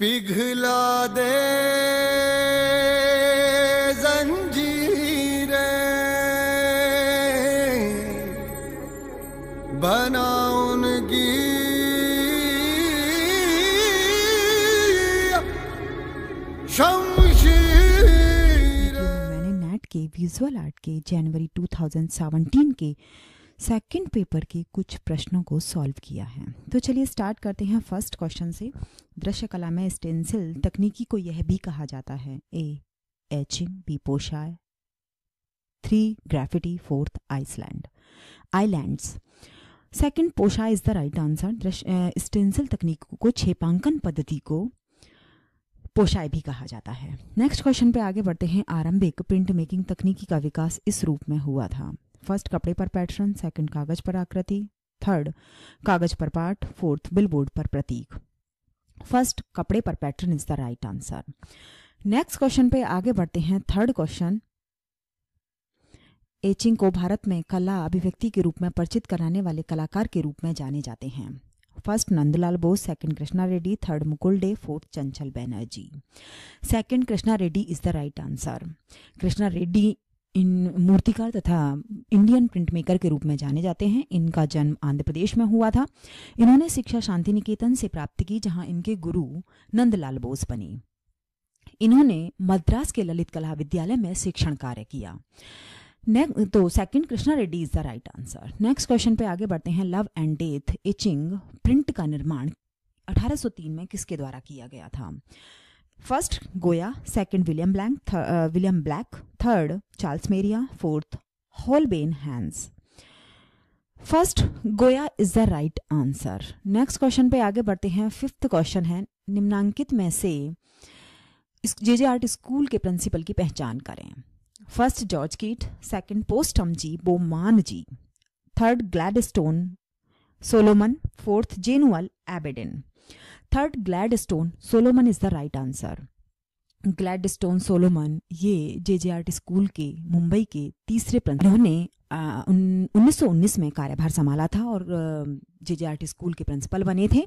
पिघला दे जंजीरें बना उनकी शमशीर मैंने नेट के विजुअल आर्ट के जनवरी 2017 के सेकंड पेपर के कुछ प्रश्नों को सॉल्व किया है तो चलिए स्टार्ट करते हैं फर्स्ट क्वेश्चन से दृश्य कला में स्टेंसिल तकनीकी को यह भी कहा जाता है A etching B pochoir three graffiti fourth Iceland islands second pochoir is the right answer stencil तकनीक को छेपांकन पद्धति को पोशाय भी कहा जाता है नेक्स्ट क्वेश्चन पे आगे बढ़ते हैं आरंभिक प्रिंट मेकिंग तकनीकी का विकास इस रूप में हुआ था फर्स्ट कपड़े पर पैटर्न सेकंड कागज पर आकृति थर्ड कागज पर पार्ट फोर्थ बिलबोर्ड पर प्रतीक फर्स्ट कपड़े पर pattern is the right answer next question पे आगे बढ़ते हैं थर्ड क्वेश्चन एचिंग को भारत में कला अभिव्यक्ति के रूप में परिचित कराने वाले कलाकार के रूप में जाने जाते हैं first Nandlal Bose second Krishna Reddy third Mukul Dey fourth Chanchal Banerjee second Krishna Reddy is the right answer Krishna Reddy इन मूर्तिकार तथा इंडियन प्रिंट मेकर के रूप में जाने जाते हैं इनका जन्म आंध्र प्रदेश में हुआ था इन्होंने शिक्षा शांति निकेतन से प्राप्त की जहां इनके गुरु नंदलाल बोस बने इन्होंने मद्रास के ललित कला विद्यालय में शिक्षण कार्य किया तो second Krishna Reddy is the right answer next question पे आगे बढ़ते हैं love and death etching print का निर्माण 1803 में किसके द्वारा किया गया था first Goya second William Blank William Black third Charles Meryon fourth Holbein Hans first Goya is the right answer next question पे आगे बढ़ते हैं फिफ्थ क्वेश्चन है निम्नांकित में से जे जे आर्ट स्कूल के प्रिंसिपल की पहचान करें first George Keet second Pestonji Bomanji third Gladstone Solomon fourth Zainul Abedin third Gladstone Solomon is the right answer Gladstone Solomon ये जे जे टी स्कूल के मुंबई के तीसरे उन्होंने उन्नीस में कार्यभार संभाला था और जे जे टी स्कूल के प्रिंसिपल बने थे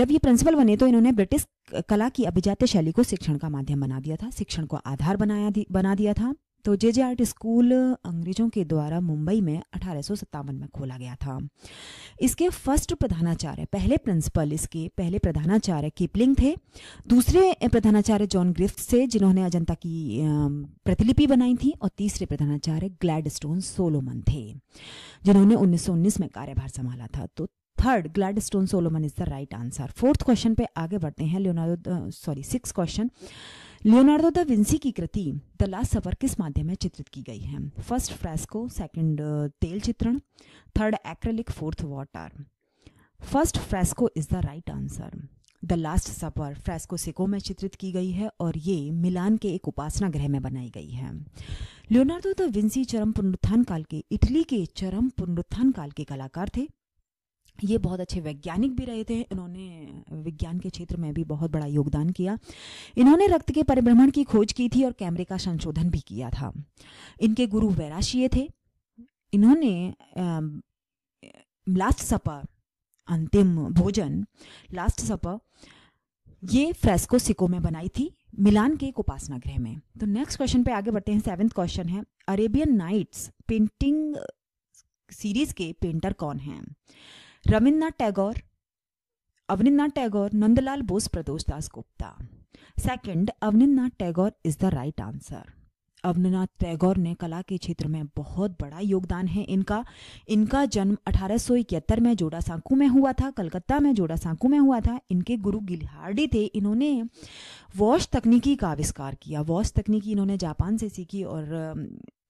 जब ये प्रिंसिपल बने तो इन्होंने ब्रिटिश कला की अभिजात्य शैली को शिक्षण का माध्यम बना दिया था शिक्षण को आधार बनाया बना दिया था तो जे जे आर्ट स्कूल अंग्रेजों के द्वारा मुंबई में अठारह में खोला गया था इसके फर्स्ट प्रधानाचार्य पहले प्रिंसिपल इसके पहले प्रधानाचार्य किपलिंग थे दूसरे प्रधानाचार्य जॉन ग्रिफ्ट थे जिन्होंने अजंता की प्रतिलिपि बनाई थी और तीसरे प्रधानाचार्य ग्लैड स्टोन सोलोमन थे जिन्होंने 1919 में कार्यभार संभाला था तो third Gladstone Solomon is the right answer fourth question पे आगे बढ़ते हैं Leonardo sorry six question Leonardo da Vinci की कृति द लास्ट सफर किस माध्यम में चित्रित की गई है फर्स्ट फ्रेस्को सेकंड तेल चित्रण third acrylic fourth water first fresco is the right answer the last supper fresco secco में चित्रित की गई है और ये मिलान के एक उपासना गृह में बनाई गई है लियोनार्डो द विंसी चरम पुनरुत्थान काल के इटली के चरम पुनरुत्थान काल के कलाकार थे ये बहुत अच्छे वैज्ञानिक भी रहे थे इन्होंने विज्ञान के क्षेत्र में भी बहुत बड़ा योगदान किया इन्होंने रक्त के परिभ्रमण की खोज की थी और कैमरे का संशोधन भी किया था इनके गुरु वैराशीय थे इन्होंने लास्ट सपा अंतिम भोजन लास्ट सपा ये फ्रेस्को सिको में बनाई थी मिलान के एक उपासना गृह में तो नेक्स्ट क्वेश्चन पे आगे बढ़ते हैं सेवेंथ क्वेश्चन है अरेबियन नाइट्स पेंटिंग सीरीज के पेंटर कौन हैं Rabindranath Tagore Abanindranath Tagore Nandlal Bose Pradosh Das Gupta second Abanindranath Tagore is the right answer Abanindranath Tagore ने कला के क्षेत्र में बहुत बड़ा योगदान है इनका इनका जन्म अठारह में जोडा सांकू में हुआ था कलकत्ता में जोडा सांकू में हुआ था इनके गुरु गिलहार्डी थे इन्होंने वॉश तकनीकी का आविष्कार किया वॉश तकनीकी इन्होंने जापान से सीखी और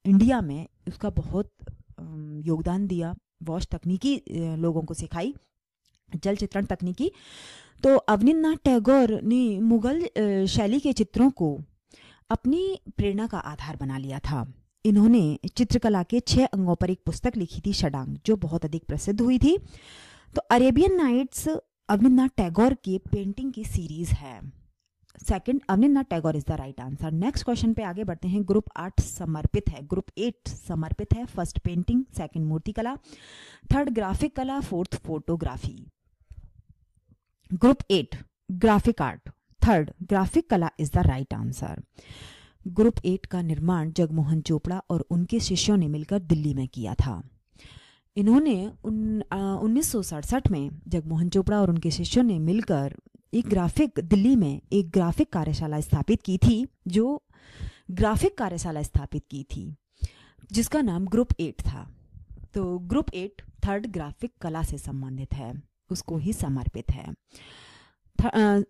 इंडिया में उसका बहुत योगदान दिया वॉश तकनीकी लोगों को सिखाई जल चित्रण तकनीकी तो अवनीन्द्रनाथ टैगोर ने मुगल शैली के चित्रों को अपनी प्रेरणा का आधार बना लिया था इन्होंने चित्रकला के छह अंगों पर एक पुस्तक लिखी थी षडांग जो बहुत अधिक प्रसिद्ध हुई थी तो अरेबियन नाइट्स अवनीन्द्रनाथ टैगोर के पेंटिंग की सीरीज है second Abanindranath Tagore is the right answer next question पे आगे बढ़ते हैं ग्रुप आठ समर्पित है ग्रुप एट समर्पित है फर्स्ट पेंटिंग सेकंड मूर्तिकला थर्ड ग्राफिक कला fourth photography group eight graphic art third graphic कला is the right answer group eight का निर्माण जगमोहन चोपड़ा और उनके शिष्यों ने मिलकर दिल्ली में किया था इन्होंने उन्नीस में जगमोहन चोपड़ा और उनके शिष्यों ने मिलकर एक ग्राफिक दिल्ली में एक ग्राफिक कार्यशाला स्थापित की थी जो ग्राफिक कार्यशाला स्थापित की थी जिसका नाम ग्रुप एट था तो ग्रुप एट थर्ड ग्राफिक कला से संबंधित है उसको ही समर्पित है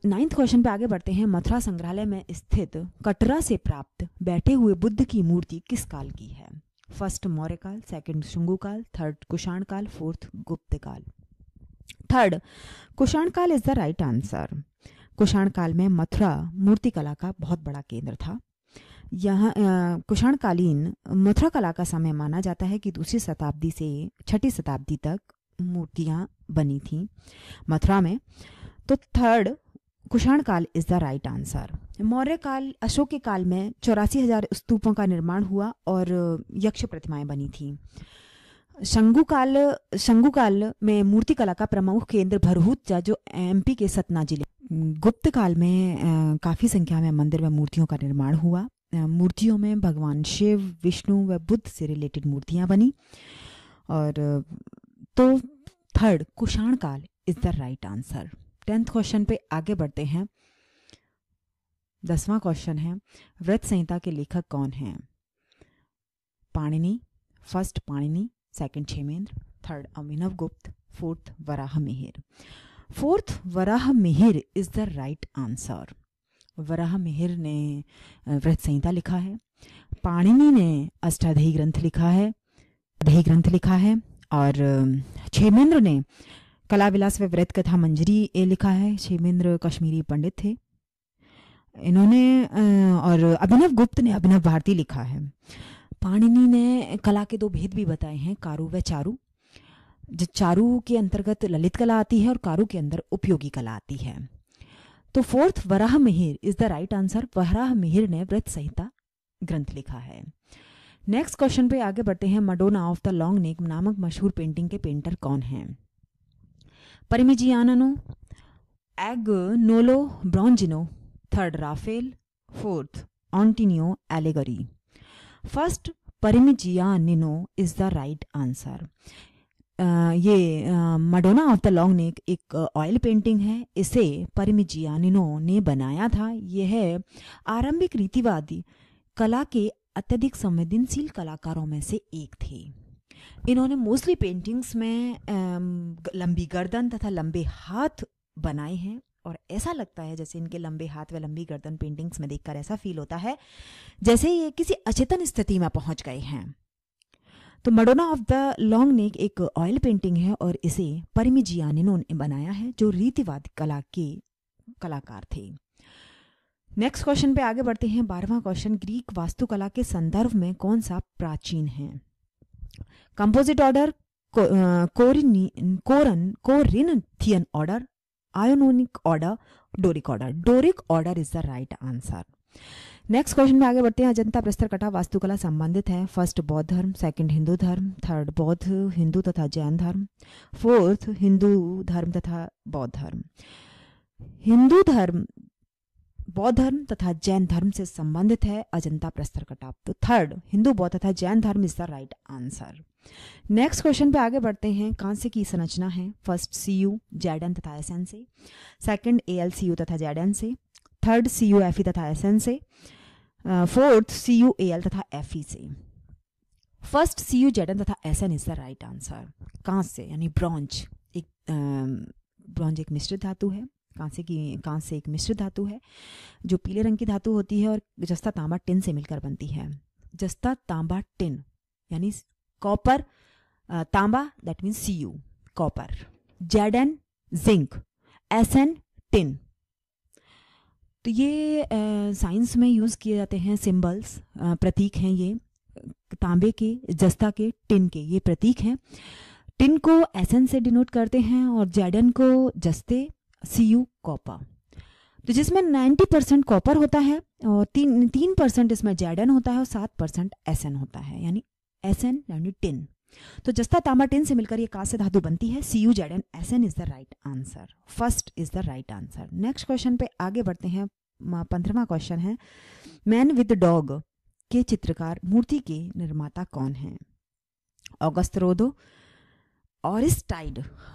नाइन्थ क्वेश्चन पे आगे बढ़ते हैं मथुरा संग्रहालय में स्थित कटरा से प्राप्त बैठे हुए बुद्ध की मूर्ति किस काल की है फर्स्ट मौर्य काल सेकंड शुंगु काल थर्ड कुषाण काल फोर्थ गुप्त काल थर्ड कुषाण काल is the right answer Kushan काल में मथुरा मूर्तिकला का बहुत बड़ा केंद्र था यहाँ कुषाणकालीन मथुरा कला का समय माना जाता है कि दूसरी शताब्दी से छठी शताब्दी तक मूर्तियाँ बनी थीं मथुरा में तो थर्ड कुषाण काल is the right answer Maurya काल अशोक के काल में चौरासी हजार स्तूपों का निर्माण हुआ और यक्ष प्रतिमाएं बनी थीं शंगुकाल शंगुकाल में मूर्ति कला का प्रमुख केंद्र भरहूत था जो एमपी के सतना जिले गुप्त काल में काफ़ी संख्या में मंदिर व मूर्तियों का निर्माण हुआ मूर्तियों में भगवान शिव विष्णु व बुद्ध से रिलेटेड मूर्तियां बनी और तो थर्ड कुषाण काल is the right answer tenth question पे आगे बढ़ते हैं दसवां क्वेश्चन है व्रत संहिता के लेखक कौन हैं Panini first Panini second Kshemendra third Abhinav Gupta fourth Varaha Mihir fourth Varaha Mihir is the right answer Varaha Mihir ने व्रत संहिता लिखा है पाणिनि ने अष्टाध्यायी ग्रंथ लिखा है अध्यायी ग्रंथ लिखा है और क्षेमेंद्र ने कला विलास व व्रत कथा मंजरी ए लिखा है क्षेमेंद्र कश्मीरी पंडित थे इन्होंने और अभिनव गुप्त ने अभिनव भारती लिखा है पाणिनि ने कला के दो भेद भी बताए हैं कारू व चारू जो चारू के अंतर्गत ललित कला आती है और कारू के अंदर उपयोगी कला आती है तो fourth Varaha Mihir is the right answer Varaha Mihir ने व्रत संहिता ग्रंथ लिखा है नेक्स्ट क्वेश्चन पे आगे बढ़ते हैं Madonna of the long neck नामक मशहूर पेंटिंग के पेंटर कौन हैं Parmigianino Agnolo Bronzino third Raphael fourth Antonio Allegri first Parmigianino is the right answer ये Madonna of the long neck एक ऑयल uh, पेंटिंग है इसे परिमिजियानिनो ने बनाया था यह आरंभिक रीतिवादी कला के अत्यधिक संवेदनशील कलाकारों में से एक थे इन्होंने मोस्टली पेंटिंग्स में um, लंबी गर्दन तथा लंबे हाथ बनाए हैं और ऐसा लगता है जैसे इनके लंबे हाथ व लंबी गर्दन पेंटिंग्स में देखकर ऐसा फील होता है जैसे ये किसी अचेतन स्थिति में पहुंच गए हैं तो Madonna of the long neck एक ऑयल पेंटिंग है और इसे परमिजियानिनो ने बनाया है जो रीतिवाद कला के कलाकार थे नेक्स्ट क्वेश्चन पे आगे बढ़ते हैं बारहवा क्वेश्चन ग्रीक वास्तुकला के संदर्भ में कौन सा प्राचीन है कंपोजिट ऑर्डर कोरिन कोरन Corinthian order Ionic order Doric order Doric order is the right answer next question में आगे बढ़ते हैं अजंता प्रस्तर कटा वास्तुकला संबंधित है फर्स्ट बौद्ध धर्म सेकंड हिंदू धर्म थर्ड बौद्ध हिंदू तथा जैन धर्म फोर्थ हिंदू धर्म तथा बौद्ध धर्म हिंदू धर्म बौद्ध धर्म तथा जैन धर्म से संबंधित है अजंता प्रस्तर कटाप तो थर्ड हिंदू बौद्ध तथा जैन धर्म is the right answer next question पे आगे बढ़ते हैं से की संरचना है फर्स्ट सी यू जैडन तथा एस एन से second A L C U तथा जैडन से third C U F E तथा एस एन से fourth C U A L तथा एफ ई से फर्स्ट सी यू जेडन तथा S N is the right answer से यानी ब्रॉन्च एक ब्रॉन्च एक मिश्रित धातु है कांसे की कांस्य एक मिश्रित धातु है जो पीले रंग की धातु होती है और जस्ता तांबा टिन से मिलकर बनती है जस्ता तांबा टिन यानी copper uh, tamba that means cu copper zn zinc sn tin तो ये साइंस uh, में यूज़ किए जाते हैं सिंबल्स uh, प्रतीक हैं ये तांबे के जस्ता के टिन के ये प्रतीक हैं टिन को एन से डिनोट करते हैं और जेडन को जस्ते सी यू कॉपर तो जिसमें 90 परसेंट कॉपर होता है और तीन तीन परसेंट इसमें जेडन होता है और सात परसेंट एन होता है यानी एस एन यानी टिन तो जस्ता तामा टिन से मिलकर ये कांस्य धातु बनती है C U Z N S N is the right answer first is the right answer next question पे आगे बढ़ते हैं पंद्रहवा क्वेश्चन है मैन विद डॉग के चित्रकार मूर्ति के निर्माता कौन है Auguste Rodin Aris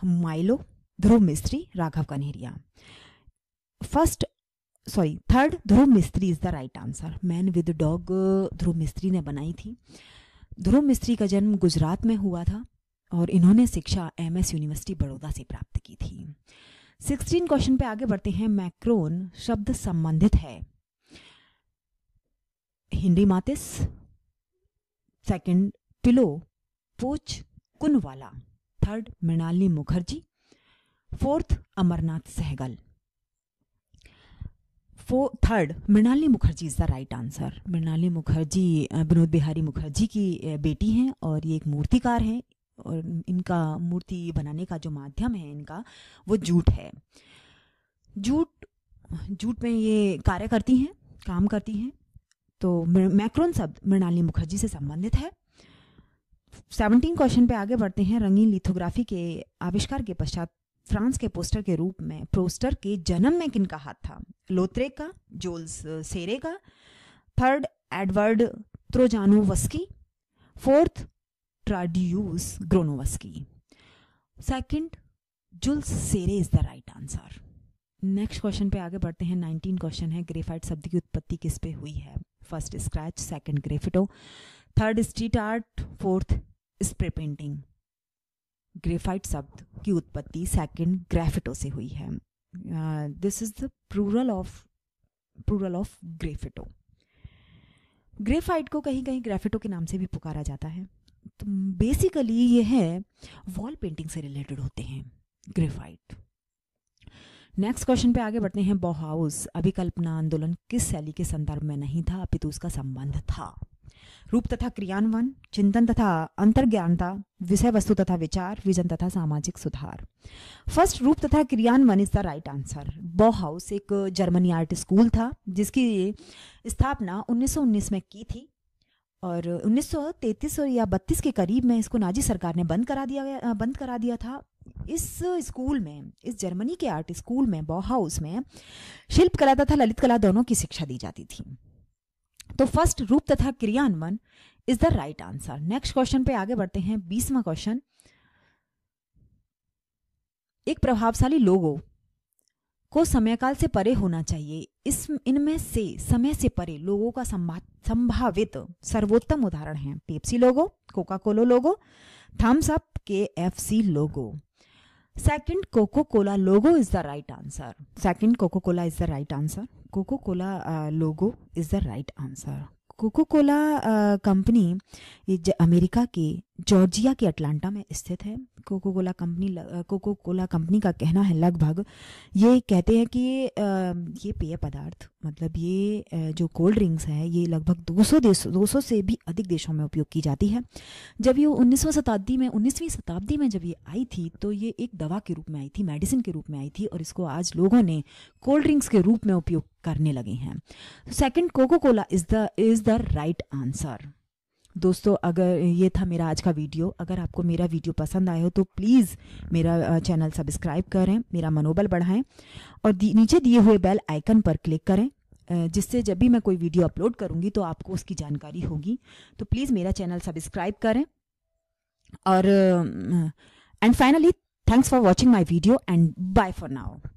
Maillol Dhruva Mistry Raghav Kaneria first sorry third Dhruva Mistry is the right answer man with dog Dhruva Mistry ने बनाई थी ध्रुव मिस्त्री का जन्म गुजरात में हुआ था और इन्होंने शिक्षा एमएस यूनिवर्सिटी बड़ौदा से प्राप्त की थी सिक्सटीन क्वेश्चन पे आगे बढ़ते हैं मैक्रोन शब्द संबंधित है Hindi मातिस second Pilloo Pochkhanawala third Mrinalini Mukherjee fourth Amarnath Sehgal फो third Mrinalini Mukherjee is the right answer Mrinalini Mukherjee Vinod Bihari Mukherjee की बेटी हैं और ये एक मूर्तिकार हैं और इनका मूर्ति बनाने का जो माध्यम है इनका वो जूट है जूट जूट में ये कार्य करती हैं काम करती हैं तो मैक्रोन शब्द मृणाली मुखर्जी से संबंधित है सेवनटीन क्वेश्चन पे आगे बढ़ते हैं रंगीन लिथोग्राफी के आविष्कार के पश्चात फ्रांस के पोस्टर के रूप में प्रोस्टर के जन्म में किनका हाथ था लोत्रे का जोल्स सेरे का third Edward Trojanowski fourth Tadeusz Gronowski second Jules Cheret is the right answer next question पे आगे बढ़ते हैं नाइनटीन क्वेश्चन है ग्रेफाइट शब्द की उत्पत्ति किस पे हुई है first scratch second graffito third street art fourth spray painting graphite शब्द की उत्पत्ति सेकंड ग्रेफिटो से हुई है this is the plural of plural of graffito graphite को कहीं कहीं ग्रेफिटो के नाम से भी पुकारा जाता है तो बेसिकली ये है वॉल पेंटिंग से रिलेटेड होते हैं ग्रेफाइट नेक्स्ट क्वेश्चन पे आगे बढ़ते हैं बोहाउस अभिकल्पना आंदोलन किस शैली के संदर्भ में नहीं था अपितु उसका संबंध था रूप तथा क्रियान्वन चिंतन तथा अंतर्ज्ञानता विषय वस्तु तथा विचार विजन तथा सामाजिक सुधार फर्स्ट रूप तथा क्रियान्वन is the right answer Bauhaus एक जर्मनी आर्ट स्कूल था जिसकी स्थापना 1919 में की थी और 1933 और या 32 के करीब में इसको नाजी सरकार ने बंद करा दिया गया बंद करा दिया था इस स्कूल में इस जर्मनी के आर्ट स्कूल में बो हाउस में शिल्प कला तथा ललित कला दोनों की शिक्षा दी जाती थी तो फर्स्ट रूप तथा क्रियान्वयन is the right answer next question पे आगे बढ़ते हैं बीसवा क्वेश्चन एक प्रभावशाली लोगो को समयकाल से परे होना चाहिए इस इनमें से समय से परे लोगों का संभावित सर्वोत्तम उदाहरण है Pepsi logo Coca Cola logo Thums Up K F C logo second Coca Cola logo is the right answer second Coca Cola is the right answer Coca Cola logo is the right answer Coca Cola company America के Georgia के Atlanta में स्थित है Coca Cola company Coca Cola company का कहना है लगभग ये कहते हैं कि ये ये पेय पदार्थ मतलब ये जो कोल्ड ड्रिंक्स है ये लगभग 200 देश 200 से भी अधिक देशों में उपयोग की जाती है जब ये उन्नीसवीं शताब्दी में उन्नीसवीं शताब्दी में जब ये आई थी तो ये एक दवा के रूप में आई थी मेडिसिन के रूप में आई थी और इसको आज लोगों ने कोल्ड ड्रिंक्स के रूप में उपयोग करने लगे हैं second Coca Cola is the is the right answer दोस्तों अगर ये था मेरा आज का वीडियो अगर आपको मेरा वीडियो पसंद आया हो तो प्लीज़ मेरा चैनल सब्सक्राइब करें मेरा मनोबल बढ़ाएं और नीचे दिए हुए बेल आइकन पर क्लिक करें जिससे जब भी मैं कोई वीडियो अपलोड करूँगी तो आपको उसकी जानकारी होगी तो प्लीज़ मेरा चैनल सब्सक्राइब करें और and finally thanks for watching my video and bye for now